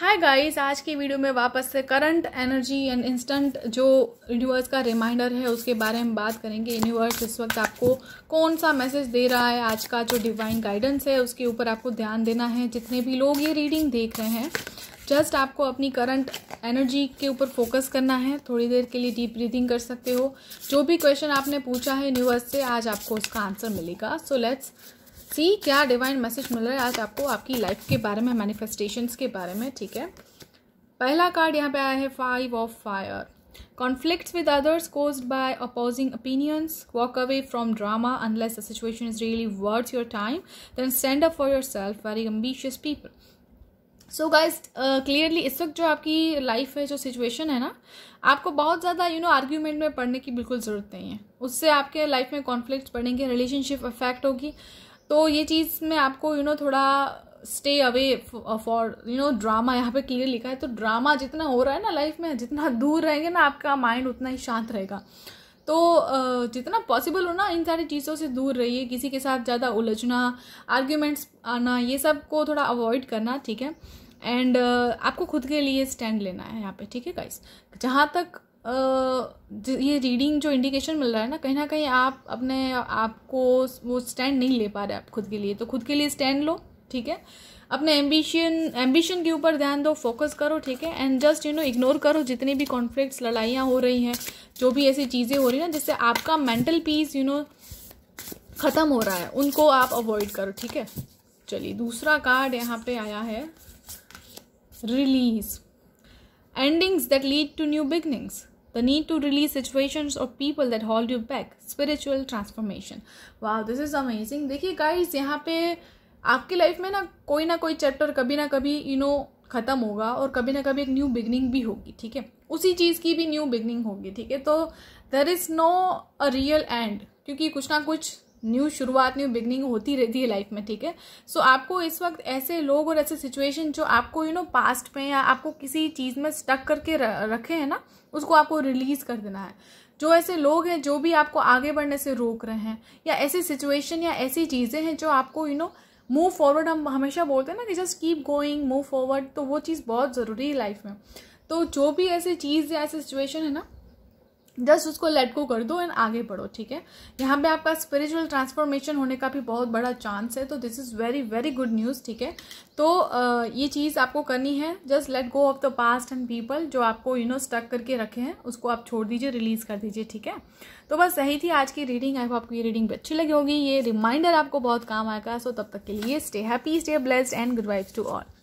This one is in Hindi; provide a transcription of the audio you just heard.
हाय गाइस आज की वीडियो में वापस से करंट एनर्जी एंड इंस्टेंट जो यूनिवर्स का रिमाइंडर है उसके बारे में बात करेंगे यूनिवर्स इस वक्त आपको कौन सा मैसेज दे रहा है आज का जो डिवाइन गाइडेंस है उसके ऊपर आपको ध्यान देना है जितने भी लोग ये रीडिंग देख रहे हैं जस्ट आपको अपनी करंट एनर्जी के ऊपर फोकस करना है थोड़ी देर के लिए डीप ब्रीदिंग कर सकते हो जो भी क्वेश्चन आपने पूछा है यूनिवर्स से आज आपको उसका आंसर मिलेगा सो लेट्स सी क्या डिवाइन मैसेज मिल रहा है आज आपको आपकी लाइफ के बारे में मैनिफेस्टेशन के बारे में ठीक है पहला कार्ड यहाँ पे आया है five of fire with others cause by opposing opinions walk away from drama unless the situation is really worth your time then stand up for your self very ambitious people so guys clearly इस वक्त जो आपकी लाइफ है जो सिचुएशन है ना आपको बहुत ज़्यादा यू नो आर्ग्यूमेंट में पढ़ने की बिल्कुल ज़रूरत नहीं है उससे आपके लाइफ में कॉन्फ्लिक्ट पड़ेंगे रिलेशनशिप अफेक्ट होगी तो ये चीज़ में आपको यू नो थोड़ा stay away for you know drama यहाँ पे क्लियर लिखा है तो ड्रामा जितना हो रहा है ना लाइफ में जितना दूर रहेंगे ना आपका माइंड उतना ही शांत रहेगा तो uh, जितना पॉसिबल हो ना इन सारी चीज़ों से दूर रहिए किसी के साथ ज़्यादा उलझना आर्ग्यूमेंट्स आना ये सब को थोड़ा अवॉइड करना ठीक है एंड uh, आपको खुद के लिए स्टैंड लेना है यहाँ पे ठीक है गाइस जहाँ तक ये रीडिंग जो इंडिकेशन मिल रहा है ना कहीं ना कहीं आप अपने आपको वो स्टैंड नहीं ले पा रहे आप खुद के लिए तो खुद के लिए स्टैंड लो ठीक है अपने एम्बिशन एम्बिशन के ऊपर ध्यान दो फोकस करो ठीक है and just you know ignore करो जितने भी कॉन्फ्लिक्ट्स लड़ाइयाँ हो रही हैं जो भी ऐसी चीज़ें हो रही हैं ना जिससे आपका मेंटल पीस यू नो ख़त्म हो रहा है उनको आप अवॉइड करो ठीक है चलिए दूसरा कार्ड यहाँ पे आया है release endings that lead to new beginnings the need to release situations or people that hold you back spiritual transformation wow this is amazing देखिए guys यहाँ पे आपकी लाइफ में ना कोई ना कोई चैप्टर कभी ना कभी यू you नो know, ख़त्म होगा और कभी ना कभी एक न्यू बिगनिंग भी होगी ठीक है उसी चीज़ की भी न्यू बिगनिंग होगी ठीक है तो there is no a real end क्योंकि कुछ ना कुछ न्यू शुरुआत न्यू बिगनिंग होती रहती है लाइफ में ठीक है सो आपको इस वक्त ऐसे लोग और ऐसे सिचुएशन जो आपको यू नो पास्ट में या आपको किसी चीज़ में स्टक करके रखे हैं ना उसको आपको रिलीज कर देना है जो ऐसे लोग हैं जो भी आपको आगे बढ़ने से रोक रहे हैं या ऐसी सिचुएशन या ऐसी चीज़ें हैं जो आपको यू नो मूव फॉरवर्ड हम हमेशा बोलते हैं ना कि just keep going move forward तो वो चीज़ बहुत ज़रूरी है लाइफ में तो जो भी ऐसी चीज़ या ऐसी सिचुएशन है ना जस्ट उसको लेट को कर दो एंड आगे बढ़ो ठीक है यहाँ पे आपका स्पिरिचुअल ट्रांसफॉर्मेशन होने का भी बहुत बड़ा चांस है तो this is very very good news ठीक है तो ये चीज़ आपको करनी है just let go of the past and people जो आपको यू नो स्टक करके रखे हैं उसको आप छोड़ दीजिए रिलीज़ कर दीजिए ठीक है तो बस यही थी आज की रीडिंग आई होप आपको ये रीडिंग अच्छी लगी होगी ये रिमाइंडर आपको बहुत काम आएगा सो तब तक के लिए stay happy stay blessed and good vibes to all